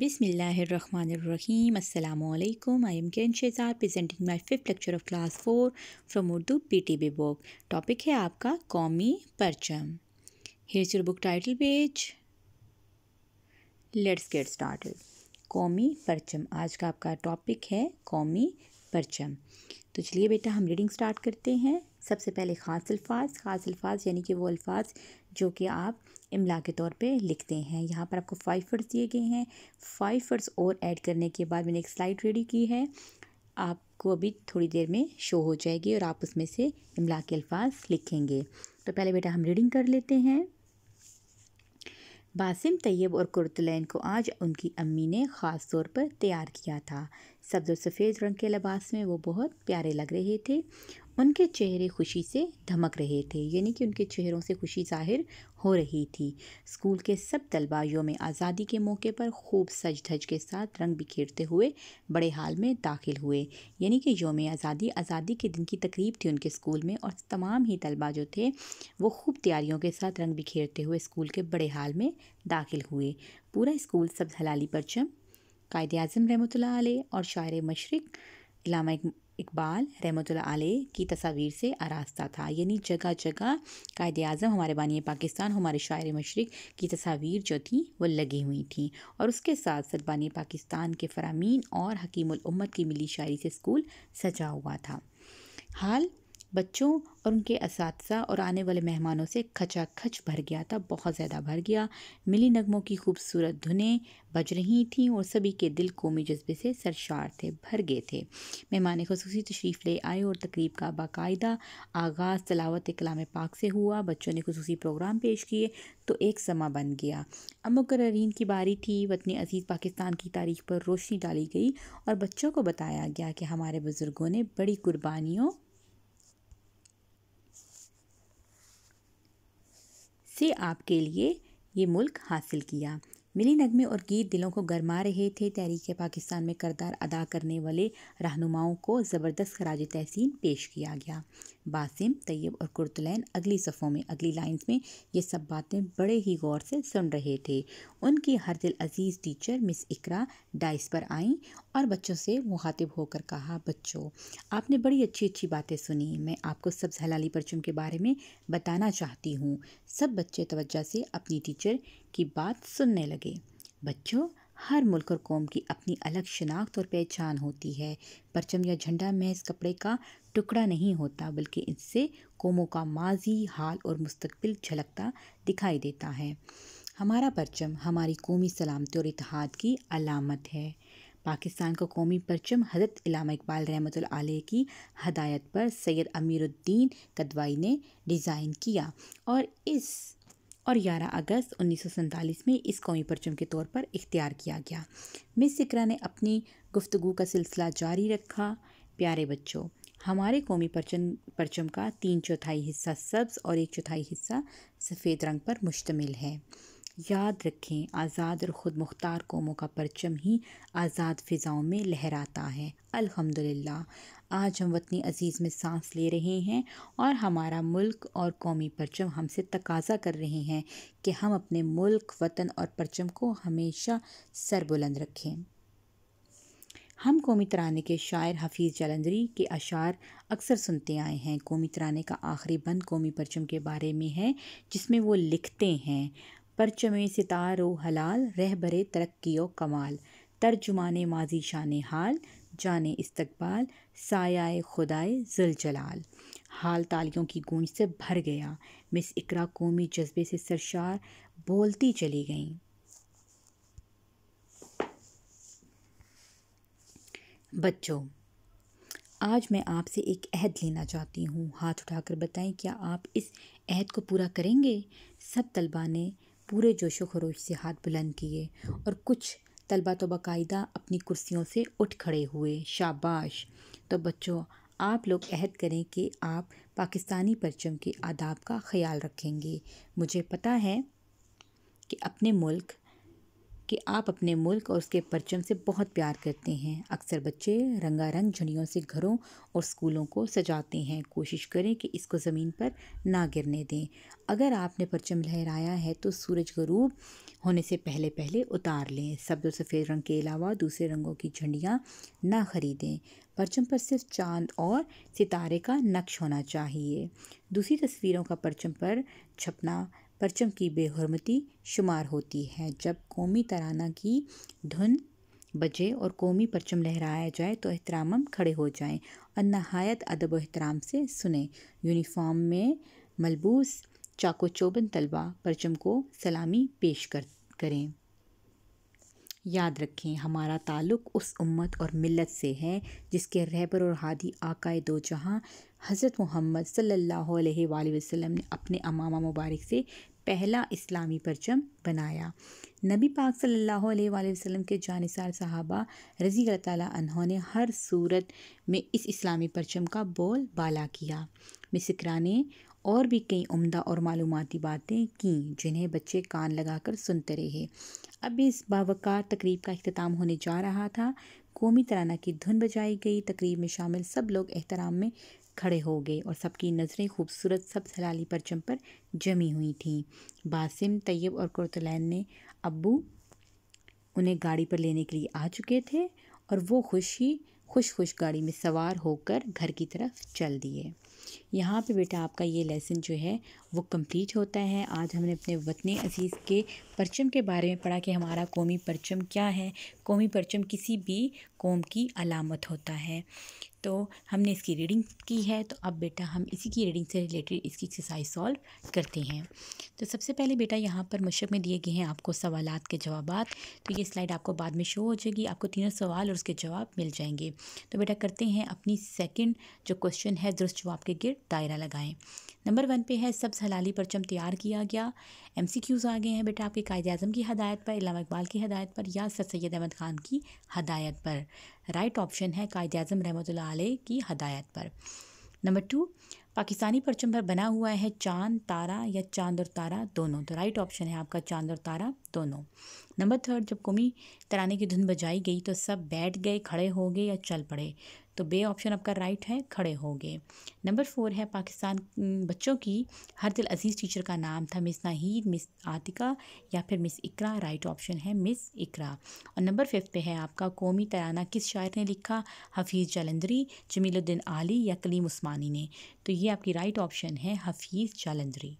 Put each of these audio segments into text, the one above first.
बिसमीम् अल्लाम आई am Kiran Shezar presenting my fifth lecture of class four from Urdu P T B book topic है आपका कौमी परचम here your book title page let's get start कौमी परचम आज का आपका टॉपिक है कौमी परचम तो चलिए बेटा हम रीडिंग स्टार्ट करते हैं सबसे पहले ख़ास अल्फाज ख़ास अल्फाज यानी कि वो अल्फाज जो कि आप इमला के तौर पे लिखते हैं यहाँ पर आपको फाइव वर्ड्स दिए गए हैं फाइव वर्ड्स और ऐड करने के बाद मैंने एक स्लाइड रेडी की है आपको अभी थोड़ी देर में शो हो जाएगी और आप उसमें से इमला के अल्फाज लिखेंगे तो पहले बेटा हम रीडिंग कर लेते हैं बासिम तैयब और कुरतलैन को आज उनकी अम्मी ने ख़ास तौर पर तैयार किया था सब्ज और सफ़ेद रंग के लिबास में वो बहुत प्यारे लग रहे थे उनके चेहरे खुशी से धमक रहे थे यानी कि उनके चेहरों से खुशी जाहिर हो रही थी स्कूल के सब तलबा योम आज़ादी के मौके पर खूब सज धज के साथ रंग बिखेरते हुए बड़े हाल में दाखिल हुए यानी कि योम आज़ादी आज़ादी के दिन की तकरीब थी उनके स्कूल में और तमाम ही तलबा जो थे वो खूब तैयारियों के साथ रंग बिखेरते हुए स्कूल के बड़े हाल में दाखिल हुए पूरा स्कूल सब हलाली परचम कायद अजम रहमत और शायर मशरक़ इलामा इकबाल रहमत की तस्वीर से आरास्ता था यानी जगह जगह कायद अजम हमारे बानी पाकिस्तान हमारे शायर मशरक़ की तस्वीर जो थी वो लगी हुई थी और उसके साथ साथ बानी पाकिस्तान के फरामीन और हकीमत की मिली शायरी से स्कूल सजा हुआ था हाल बच्चों और उनके इस और आने वाले मेहमानों से खचा खच भर गया था बहुत ज़्यादा भर गया मिली नगमों की खूबसूरत धुनें बज रही थीं और सभी के दिल कौमी जज्बे से सरशार थे भर गए थे मेहमान खसूसी तशरीफ़ ले आए और तकरीब का बाकायदा आगाज़ तलावत कलाम पाक से हुआ बच्चों ने खसूसी प्रोग्राम पेश किए तो एक समा बन गया अब मुकर्रीन की बारी थी वतन अजीज़ पाकिस्तान की तारीख पर रोशनी डाली गई और बच्चों को बताया गया कि हमारे बुज़ुर्गों ने बड़ी कुर्बानियों से आपके लिए ये मुल्क हासिल किया मिली नगमे और गीत दिलों को गरमा रहे थे तहरीक पाकिस्तान में करदार अदा करने वाले रहनुमाओं को ज़बरदस्त खराज तहसीन पेश किया गया बासिम तैयब और कुर्तलैन अगली सफ़ों में अगली लाइंस में ये सब बातें बड़े ही गौर से सुन रहे थे उनकी हर दिल अजीज़ टीचर मिस इकरा डाइस पर आईं और बच्चों से मुखातिब होकर कहा बच्चों आपने बड़ी अच्छी अच्छी बातें सुनी मैं आपको सब्ज़ हलाली परचम के बारे में बताना चाहती हूँ सब बच्चे तोज्जा से अपनी टीचर की बात सुनने लगे बच्चों हर मुल्क और कौम की अपनी अलग शनाख्त और पहचान होती है परचम या झंडा महज कपड़े का टुकड़ा नहीं होता बल्कि इससे कौमों का माजी हाल और मुस्तबिल झलकता दिखाई देता है हमारा परचम हमारी कौमी सलामती और इतिहाद की अलामत है पाकिस्तान का कौमी परचम हज़रत इलामा इकबाल रहमत की हदायत पर सैयद अमीरुद्दीन कदवाई ने डिज़ाइन किया और इस और 11 अगस्त उन्नीस में इस कौमी परचम के तौर पर इख्तियार किया गया मिस सिकरा ने अपनी गुफ्तु का सिलसिला जारी रखा प्यारे बच्चों हमारे कौमी परचम परचम का तीन चौथाई हिस्सा सब्ज़ और एक चौथाई हिस्सा सफ़ेद रंग पर मुश्तमिल है याद रखें आज़ाद और ख़ुद मुख्तार कौमों का परचम ही आज़ाद फ़िज़ाओं में लहराता है अल्हम्दुलिल्लाह आज हम वतनी अज़ीज़ में सांस ले रहे हैं और हमारा मुल्क और कौमी परचम हमसे तकाजा कर रहे हैं कि हम अपने मुल्क वतन और परचम को हमेशा सरबुलंद रखें हम कौमी तराने के शायर हफीज़ जलंदरी के अशार अक्सर सुनते आए हैं कौमी तराने का आखिरी बंद कौमी परचम के बारे में है जिसमें वो लिखते हैं परचमे सितारो हलाल रह बरे तरक्की कमाल तर्जुमान माजी शान हाल जान इस्तबाल सायाए खुदाए जुलजलाल हाल तालियों की गूंज से भर गया मिस इकरा कौमी जज्बे से सरशार बोलती चली गई बच्चों आज मैं आपसे एक अहद लेना चाहती हूँ हाथ उठाकर बताएं क्या आप इस अहद को पूरा करेंगे सब तलबा ने पूरे जोशो खरोश से हाथ बुलंद किए और कुछ तलबा तो बाकायदा अपनी कुर्सियों से उठ खड़े हुए शाबाश तो बच्चों आप लोग अहद करें कि आप पाकिस्तानी परचम के आदाब का ख्याल रखेंगे मुझे पता है कि अपने मुल्क कि आप अपने मुल्क और उसके परचम से बहुत प्यार करते हैं अक्सर बच्चे रंगारंग झुनियों से घरों और स्कूलों को सजाते हैं कोशिश करें कि इसको ज़मीन पर ना गिरने दें अगर आपने परचम लहराया है तो सूरज गरूब होने से पहले पहले उतार लें सब्ज सफ़ेद रंग के अलावा दूसरे रंगों की झंडियाँ ना ख़रीदें परचम पर सिर्फ चांद और सितारे का नक्श होना चाहिए दूसरी तस्वीरों का परचम पर छपना परचम की बेहरमती शुमार होती है जब कौमी तराना की धुन बजे और कौमी परचम लहराया जाए तो एहतराम खड़े हो जाएं और नहायत अदब एहतराम से सुने यूनिफॉर्म में मलबूस चाको चौबन तलबा परचम को सलामी पेश कर करें याद रखें हमारा ताल्लुक़ उस उम्मत और मिलत से है जिसके रहबर और हादी आकाए दो जहाँ हज़रत मोहम्मद सल्लल्लाहु अलैहि वसल्लम ने अपने अमामा मुबारक से पहला इस्लामी परचम बनाया नबी पाक सल्लल्लाहु अलैहि वसल्लम के जानसार साहबा रज़ी तहों ने हर सूरत में इस इस्लामी परचम का बोल बाला किया मिसकरा ने और भी कई उम्दा और मालूमती बातें की जिन्हें बच्चे कान लगाकर सुनते रहे अब इस बावकार तकरीब का अख्ताम होने जा रहा था कौमी तराना की धुन बजाई गई तकरीब में शामिल सब लोग एहतराम में खड़े हो गए और सबकी नज़रें खूबसूरत सब सलाली परचम पर जमी हुई थीं बासिम तैयब और कुरतलैन ने अबू उन्हें गाड़ी पर लेने के लिए आ चुके थे और वो खुशी खुश खुश गाड़ी में सवार होकर घर की तरफ चल दिए यहाँ पे बेटा आपका ये लेसन जो है वो कंप्लीट होता है आज हमने अपने वतन अजीज़ के परचम के बारे में पढ़ा कि हमारा कौमी परचम क्या है कौमी परचम किसी भी कौम की अलामत होता है तो हमने इसकी रीडिंग की है तो अब बेटा हम इसी की रीडिंग से रिलेटेड इसकी एक्सरसाइज सॉल्व करते हैं तो सबसे पहले बेटा यहाँ पर मशक में दिए गए हैं आपको सवाल के जवाब तो ये स्लाइड आपको बाद में शो हो जाएगी आपको तीनों सवाल और उसके जवाब मिल जाएंगे तो बेटा करते हैं अपनी सेकेंड जो क्वेश्चन है दुरुस्त जवाब के के गिर दायरा लगाएं नंबर वन पे है सब्ज हलाली परचम तैयार किया गया एम सी क्यूज़ आ गए हैं बेटा आपके कायद अजम की हदायत पर इलामा इकबाल की हदायत पर या सर सैद अहमद ख़ान की हदायत पर राइट ऑप्शन है कायद अजम रहमत की हदायत पर नंबर टू पाकिस्तानी परचम पर बना हुआ है चांद तारा या चांद और तारा दोनों तो राइट ऑप्शन है आपका चांद और तारा दोनों नंबर थर्ड जब कुमी तराने की धुन बजाई गई तो सब बैठ गए खड़े हो गए या चल पड़े तो बे ऑप्शन आपका राइट है खड़े हो गए नंबर फोर है पाकिस्तान बच्चों की हर दिल अजीज़ टीचर का नाम था मिस नाहीद मिस आतिका या फिर मिस इकरा राइट ऑप्शन है मिस इकरा और नंबर फिफ्थ पे है आपका कौमी तराना किस शायर ने लिखा हफीज़ जालंधरी जमीलुद्दीन आली या कलीम उस्मानी ने तो ये आपकी राइट ऑप्शन है हफीज़ जालंधरी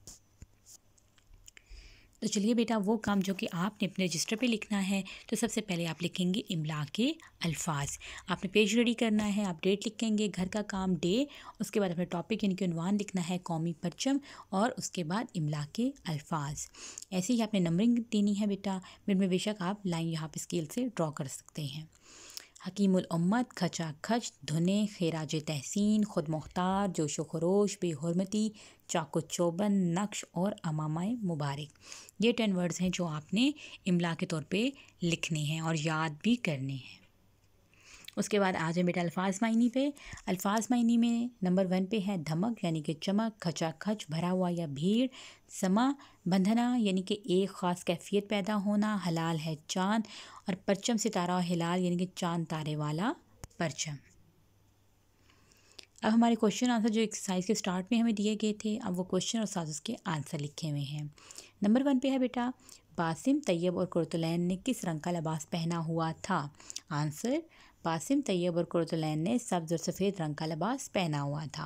तो चलिए बेटा वो काम जो कि आपने अपने रजिस्टर पे लिखना है तो सबसे पहले आप लिखेंगे इमला के अल्फाज आपने पेज रेडी करना है आप डेट लिखेंगे घर का काम डे उसके बाद अपने टॉपिक यानी कि उनवान लिखना है कौमी परचम और उसके बाद इमला के अल्फाज ऐसे ही आपने नंबरिंग देनी है बेटा मिड में बेशक आप लाइन यहाँ पर स्केल से ड्रॉ कर सकते हैं खचा खच धुने खराज तहसीन खुद मुख्तार जोश व खरोश बेहरमती चाको चौबन नक्श और अमामा मुबारक ये टेन वर्ड्स हैं जो आपने इमला के तौर पे लिखने हैं और याद भी करने हैं उसके बाद आ जाए बेटा अल्फाज मायनी पे अल्फाज मायनी में नंबर वन पे है धमक यानी कि चमक खचा खच भरा हुआ या भीड़ समा बंधना यानी कि एक ख़ास कैफियत पैदा होना हलाल है चाँद और परचम सितारा और हिलाल यानी कि चाँद तारे वाला परचम अब हमारे क्वेश्चन आंसर जो एक्सरसाइज के स्टार्ट में हमें दिए गए थे अब वो क्वेश्चन और साथ उसके आंसर लिखे हुए हैं नंबर वन पे है बेटा बासिम तैयब और कुरतुलैन ने किस रंग का लबास पहना हुआ था आंसर कासिम तैयब और कुरतुलैन ने सब्ज़ और सफ़ेद रंग का लबास पहना हुआ था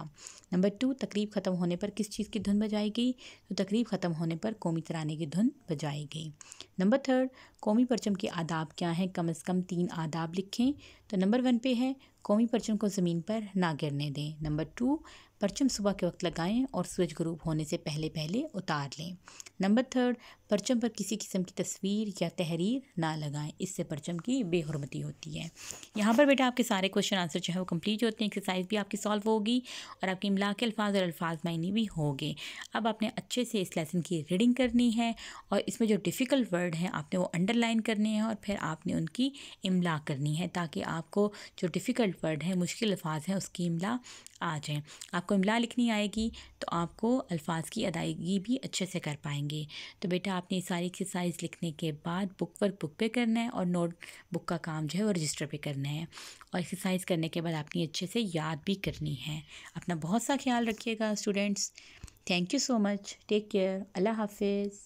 नंबर टू तकरीब ख़त्म होने पर किस चीज़ की धुन बजाई गई तो तकरीब ख़त्म होने पर कौमी तराने की धुन बजाई गई नंबर थर्ड कौमी परचम के आदाब क्या हैं कम अज़ कम तीन आदाब लिखें तो नंबर वन पे है कौमी परचम को ज़मीन पर ना गिरने दें नंबर टू परचम सुबह के वक्त लगाएं और सूरज ग्रूप होने से पहले पहले उतार लें नंबर थर्ड परचम पर किसी किस्म की तस्वीर या तहरीर ना लगाएं इससे परचम की बेहरमती होती है यहाँ पर बेटा आपके सारे क्वेश्चन आंसर जो है वो कंप्लीट होते हैं एक्सरसाइज भी आपकी सॉल्व होगी और आपके इमला के अल्फाज और अल्फाज मायने भी होंगे अब आपने अच्छे से इस लेसन की रीडिंग करनी है और इसमें जो डिफ़िकल्ट वर्ड हैं आपने वो अंडरलाइन करने हैं और फिर आपने उनकी इमला करनी है ताकि आपको जो डिफ़िकल्ट वर्ड हैं मुश्किल अल्फाज हैं उसकी इमला आ जाए आपको इमला लिखनी आएगी तो आपको अल्फाज की अदायगी भी अच्छे से कर पाएंगे जाएंगे तो बेटा आपने सारी एक्सरसाइज लिखने के बाद बुक वर्क बुक पे करना है और नोट बुक का काम जो है वो रजिस्टर पे करना है और एक्सरसाइज करने के बाद आपने अच्छे से याद भी करनी है अपना बहुत सा ख्याल रखिएगा students thank you so much take care अल्लाह हाफिज़